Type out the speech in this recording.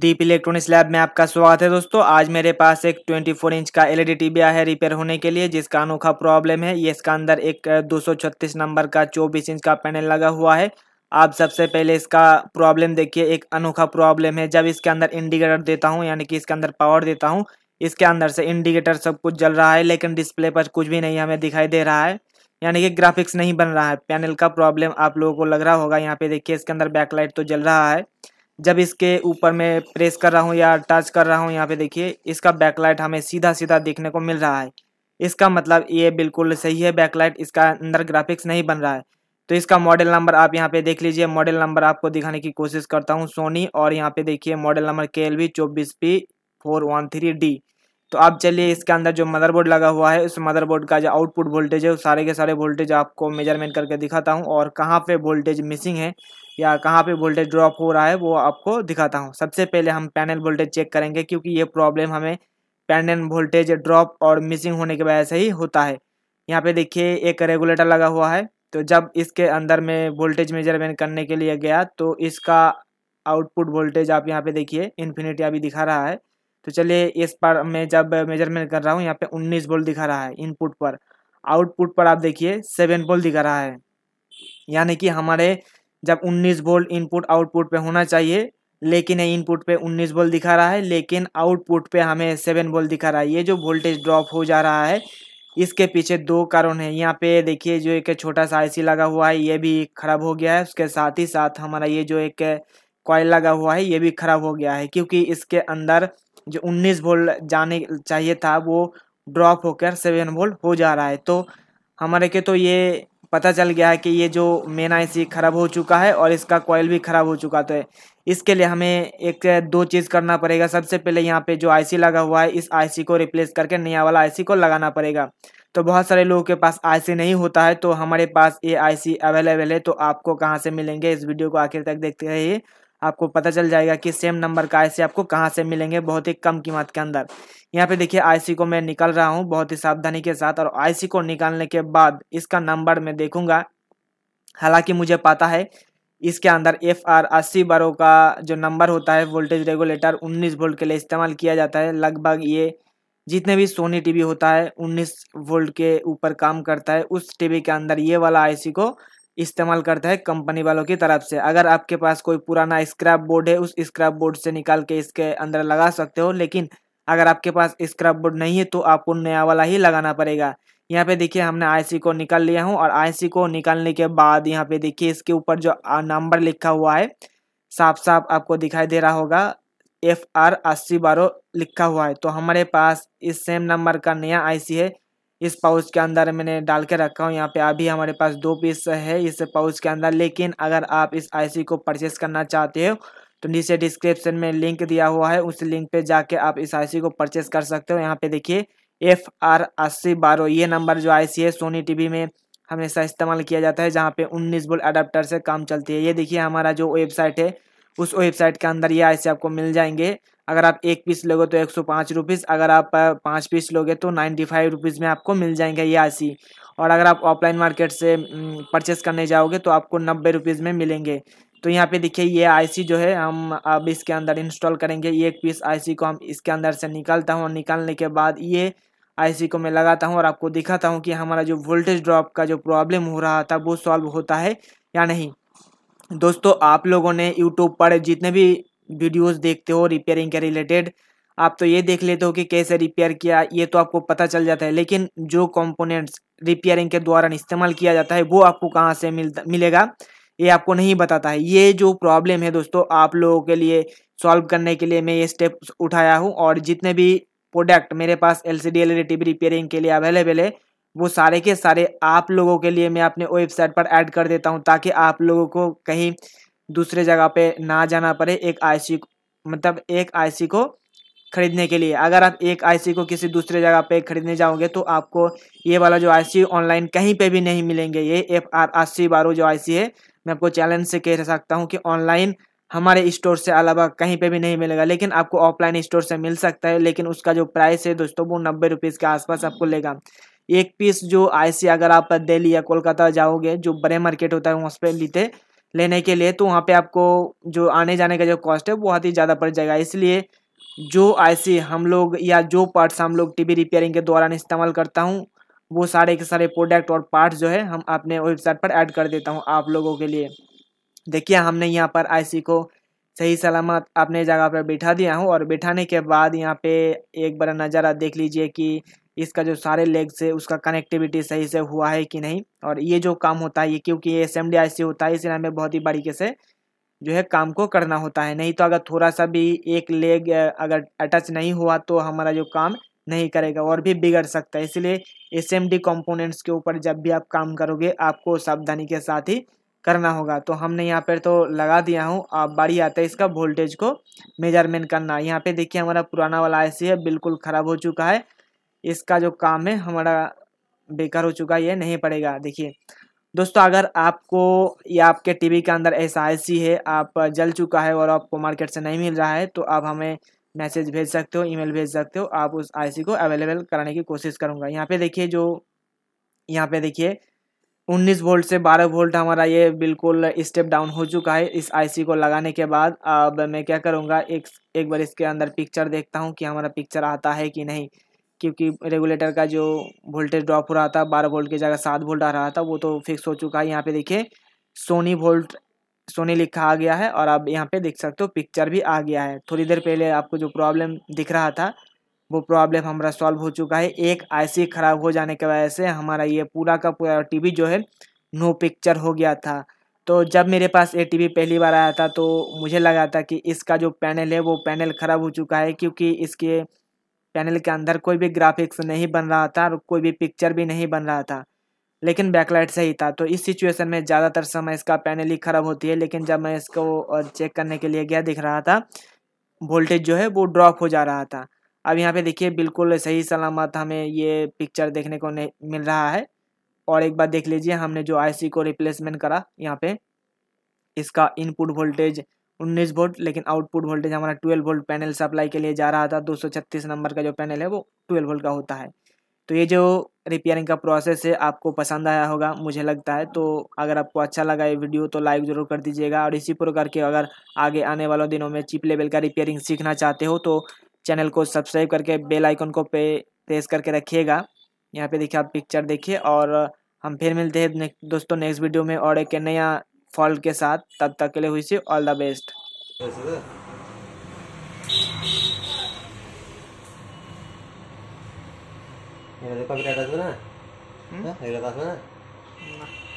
दीप electronics lab में आपका स्वागत है दोस्तों आज मेरे पास एक 24 इंच का एलईडी टीवी आया है रिपेयर होने के लिए जिसका अनोखा प्रॉब्लम है ये इसका अंदर एक 236 नंबर का 24 इंच का पैनल लगा हुआ है आप सबसे पहले इसका प्रॉब्लम देखिए एक अनोखा प्रॉब्लम है जब इसके अंदर इंडिकेटर देता हूँ यानी कि इसके अंदर पावर देता हूँ इसके अंदर से इंडिकेटर सब कुछ जल रहा है लेकिन डिस्प्ले पर कुछ भी नहीं हमें दिखाई दे रहा है यानी कि ग्राफिक्स नहीं बन रहा है पैनल का प्रॉब्लम आप लोगों को लग रहा होगा यहाँ पे देखिए इसके अंदर बैकलाइट तो जल रहा है जब इसके ऊपर मैं प्रेस कर रहा हूँ या टच कर रहा हूँ यहाँ पे देखिए इसका बैकलाइट हमें सीधा सीधा देखने को मिल रहा है इसका मतलब ये बिल्कुल सही है बैकलाइट इसका अंदर ग्राफिक्स नहीं बन रहा है तो इसका मॉडल नंबर आप यहाँ पे देख लीजिए मॉडल नंबर आपको दिखाने की कोशिश करता हूँ सोनी और यहाँ पे देखिए मॉडल नंबर के एल वी चौबीस P four one three D तो आप चलिए इसके अंदर जो मदरबोर्ड लगा हुआ है उस मदरबोर्ड का जो आउटपुट वोल्टेज है उस सारे के सारे वोल्टेज आपको मेजरमेंट करके दिखाता हूँ और कहाँ पे वोल्टेज मिसिंग है या कहाँ पे वोल्टेज ड्रॉप हो रहा है वो आपको दिखाता हूँ सबसे पहले हम पैनल वोल्टेज चेक करेंगे क्योंकि ये प्रॉब्लम हमें पैनल वोल्टेज ड्रॉप और मिसिंग होने की वजह से ही होता है यहाँ पे देखिए एक रेगुलेटर लगा हुआ है तो जब इसके अंदर में वोल्टेज मेजरमेंट करने के लिए गया तो इसका आउटपुट वोल्टेज आप यहाँ पे देखिए इन्फिनिटी अभी दिखा रहा है तो चलिए इस पर मैं जब मेजरमेंट कर रहा हूँ यहाँ पे 19 बोल्ट दिखा रहा है इनपुट पर आउटपुट पर आप देखिए 7 बोल्ट दिखा रहा है यानी कि हमारे जब 19 वोल्ट इनपुट आउटपुट पे होना चाहिए लेकिन ये इनपुट पे 19 वोल्ट दिखा रहा है लेकिन आउटपुट पे हमें 7 वोल्ट दिखा रहा है ये जो वोल्टेज ड्रॉप हो जा रहा है इसके पीछे दो कारण है यहाँ पे देखिए जो एक छोटा सा आईसी लगा हुआ है ये भी खराब हो गया है उसके साथ ही साथ हमारा ये जो एक कॉयल लगा हुआ है ये भी खराब हो गया है क्योंकि इसके अंदर जो उन्नीस वोल्ट जाने चाहिए था वो ड्रॉप होकर सेवन वोल्ट हो जा रहा है तो हमारे के तो ये पता चल गया है कि ये जो मेन आईसी ख़राब हो चुका है और इसका कॉयल भी ख़राब हो चुका तो है इसके लिए हमें एक दो चीज़ करना पड़ेगा सबसे पहले यहाँ पे जो आईसी लगा हुआ है इस आईसी को रिप्लेस करके नया वाला आईसी को लगाना पड़ेगा तो बहुत सारे लोगों के पास आईसी नहीं होता है तो हमारे पास ये आईसी अवेलेबल है तो आपको कहाँ से मिलेंगे इस वीडियो को आखिर तक देखते रहिए आपको पता चल जाएगा कि सेम नंबर का आईसी आपको कहाँ से मिलेंगे बहुत ही कम कीमत के अंदर यहाँ पे देखिए आईसी को मैं निकल रहा हूँ बहुत ही सावधानी के साथ और आईसी को निकालने के बाद इसका नंबर मैं देखूंगा हालांकि मुझे पता है इसके अंदर एफ आर अस्सी बारो का जो नंबर होता है वोल्टेज रेगुलेटर 19 वोल्ट के लिए इस्तेमाल किया जाता है लगभग ये जितने भी सोनी टीवी होता है 19 वोल्ट के ऊपर काम करता है उस टीवी के अंदर ये वाला आईसी को इस्तेमाल करता है कंपनी वालों की तरफ से अगर आपके पास कोई पुराना स्क्रैप बोर्ड है उस स्क्रैप बोर्ड से निकाल के इसके अंदर लगा सकते हो लेकिन अगर आपके पास स्क्रैप बोर्ड नहीं है तो आपको नया वाला ही लगाना पड़ेगा यहाँ पे देखिए हमने आईसी को निकाल लिया हूँ और आईसी को निकालने के बाद यहाँ पे देखिए इसके ऊपर जो नंबर लिखा हुआ है साफ साफ आपको दिखाई दे रहा होगा एफ आर अस्सी बारह लिखा हुआ है तो हमारे पास इस सेम नंबर का नया आईसी है इस पाउच के अंदर मैंने डाल के रखा हूँ यहाँ पे अभी हमारे पास दो पीस है इस पाउच के अंदर लेकिन अगर आप इस आईसी को परचेस करना चाहते हो तो नीचे डिस्क्रिप्शन में लिंक दिया हुआ है उस लिंक पे जाके आप इस आईसी को परचेस कर सकते हो यहाँ पे देखिए एफ आर अस्सी बारह ये नंबर जो आईसी है सोनी टीवी में हमेशा इस्तेमाल किया जाता है जहाँ पे उन्नीस बोल अडाप्टर से काम चलती है ये देखिए हमारा जो वेबसाइट है उस वेबसाइट के अंदर ये आईसी आपको मिल जाएंगे अगर आप एक पीस लोगे तो एक सौ पाँच रुपीज़ अगर आप पाँच पीस लोगे तो नाइन्टी फाइव रुपीज़ में आपको मिल जाएंगे ये आसी और अगर आप ऑफलाइन मार्केट से परचेस करने जाओगे तो आपको नब्बे रुपीज़ में मिलेंगे तो यहाँ पे देखिए ये आईसी जो है हम अब इसके अंदर इंस्टॉल करेंगे ये एक पीस आईसी को हम इसके अंदर से निकालता हूँ और निकालने के बाद ये आईसी को मैं लगाता हूँ और आपको दिखाता हूँ कि हमारा जो वोल्टेज ड्रॉप का जो प्रॉब्लम हो रहा था वो सॉल्व होता है या नहीं दोस्तों आप लोगों ने यूट्यूब पर जितने भी वीडियोस देखते हो रिपेयरिंग के रिलेटेड आप तो ये देख लेते हो कि कैसे रिपेयर किया ये तो आपको पता चल जाता है लेकिन जो कंपोनेंट्स रिपेयरिंग के दौरान इस्तेमाल किया जाता है वो आपको कहाँ से मिल मिलेगा ये आपको नहीं बताता है ये जो प्रॉब्लम है दोस्तों आप लोगों के लिए सॉल्व करने के लिए मैं ये स्टेप उठाया हूँ और जितने भी प्रोडक्ट मेरे पास L C D L T V repairing के लिए अवेलेबल है वो सारे के सारे आप लोगों के लिए मैं अपने वेबसाइट पर ऐड कर देता हूँ ताकि आप लोगों को कहीं दूसरे जगह पे ना जाना पड़े एक आईसी मतलब एक आईसी को खरीदने के लिए अगर आप एक आईसी को किसी दूसरे जगह पे खरीदने जाओगे तो आपको ये वाला जो आईसी ऑनलाइन कहीं पे भी नहीं मिलेंगे ये एफ आर अस्सी बारह जो आईसी है मैं आपको चैलेंज से कह सकता हूँ कि ऑनलाइन हमारे स्टोर से अलावा कहीं पे भी नहीं मिलेगा लेकिन आपको ऑफलाइन स्टोर से मिल सकता है लेकिन उसका जो प्राइस है दोस्तों वो नब्बे रुपीज़ के आसपास आपको लेगा एक पीस जो आईसी अगर आप दिल्ली या कोलकाता जाओगे जो बड़े मार्केट होता है वहाँ पे लेते लेने के लिए तो वहाँ पे आपको जो आने जाने का जो कॉस्ट है बहुत ही ज़्यादा पड़ जाएगा इसलिए जो आईसी हम लोग या जो पार्ट्स हम लोग टीवी रिपेयरिंग के दौरान इस्तेमाल करता हूँ वो सारे के सारे प्रोडक्ट और पार्ट्स जो है हम अपने वेबसाइट पर ऐड कर देता हूँ आप लोगों के लिए देखिए हमने यहाँ पर आई को सही सलामत अपने जगह पर बैठा दिया हूँ और बैठाने के बाद यहाँ पर एक बड़ा नज़ारा देख लीजिए कि इसका जो सारे लेग्स है उसका कनेक्टिविटी सही से हुआ है कि नहीं और ये जो काम होता है ये क्योंकि ये S M D I C होता है इसलिए हमें बहुत ही बारीके से जो है काम को करना होता है नहीं तो अगर थोड़ा सा भी एक लेग अगर अटच नहीं हुआ तो हमारा जो काम नहीं करेगा और भी बिगड़ सकता है इसलिए एस एम डी कॉम्पोनेंट्स के ऊपर जब भी आप काम करोगे आपको सावधानी के साथ ही करना होगा तो हमने यहाँ पर तो लगा दिया हूँ आप बारी आता है इसका वोल्टेज को मेजरमेंट करना यहाँ पे देखिए हमारा पुराना वाला आईसी है बिल्कुल ख़राब हो चुका है इसका जो काम है हमारा बेकार हो चुका ये नहीं पड़ेगा देखिए दोस्तों अगर आपको या आपके टीवी के अंदर ऐसा ऐसी है आप जल चुका है और आपको मार्केट से नहीं मिल रहा है तो आप हमें मैसेज भेज सकते हो ईमेल भेज सकते हो आप उस आईसी को अवेलेबल कराने की कोशिश करूँगा यहाँ पे देखिए जो यहाँ पे देखिए 19 वोल्ट से 12 वोल्ट हमारा ये बिल्कुल स्टेप डाउन हो चुका है इस आईसी को लगाने के बाद अब मैं क्या करूँगा एक एक बार इसके अंदर पिक्चर देखता हूँ कि हमारा पिक्चर आता है कि नहीं क्योंकि रेगुलेटर का जो वोल्टेज ड्रॉप हो रहा था बारह वोल्ट की जगह सात वोल्ट आ रहा था वो तो फिक्स हो चुका है यहाँ पे देखिए सोनी वोल्ट सोनी लिखा आ गया है और आप यहाँ पे देख सकते हो पिक्चर भी आ गया है थोड़ी देर पहले आपको जो प्रॉब्लम दिख रहा था वो प्रॉब्लम हमारा सॉल्व हो चुका है एक आईसी ख़राब हो जाने की वजह से हमारा ये पूरा का पूरा टीवी जो है नो पिक्चर हो गया था तो जब मेरे पास ये टी पहली बार आया था तो मुझे लगा था कि इसका जो पैनल है वो पैनल ख़राब हो चुका है क्योंकि इसके पैनल के अंदर कोई भी ग्राफिक्स नहीं बन रहा था और कोई भी पिक्चर भी नहीं बन रहा था लेकिन बैकलाइट सही था तो इस सिचुएशन में ज़्यादातर समय इसका पैनल ही ख़राब होती है लेकिन जब मैं इसको चेक करने के लिए गया दिख रहा था वोल्टेज जो है वो ड्रॉप हो जा रहा था अब यहाँ पे देखिए बिल्कुल सही सलामत हमें ये पिक्चर देखने को नहीं मिल रहा है और एक बार देख लीजिए हमने जो आईसी को रिप्लेसमेंट करा यहाँ पे इसका इनपुट वोल्टेज उन्नीस वोल्ट लेकिन आउटपुट वोल्टेज हमारा ट्वेल्व वोल्ट पैनल सप्लाई के लिए जा रहा था दो नंबर का जो पैनल है वो ट्वेल्व वोल्ट का होता है तो ये जो रिपेयरिंग का प्रोसेस है आपको पसंद आया होगा मुझे लगता है तो अगर आपको अच्छा लगा ये वीडियो तो लाइक ज़रूर कर दीजिएगा और इसी प्रकार के अगर आगे आने वाले दिनों में चिप लेवल का रिपेयरिंग सीखना चाहते हो तो चैनल को सब्सक्राइब करके बेल आइकन को पे प्रेस करके रखिएगा यहाँ पे देखिए आप पिक्चर देखिए और हम फिर मिलते हैं दोस्तों नेक्स्ट वीडियो में और एक नया फॉल्ट के साथ तब तक के लिए हुई ऑल द बेस्ट ये देखो कभी टाटा ना हम्म? हाँ, ये लगा सुना है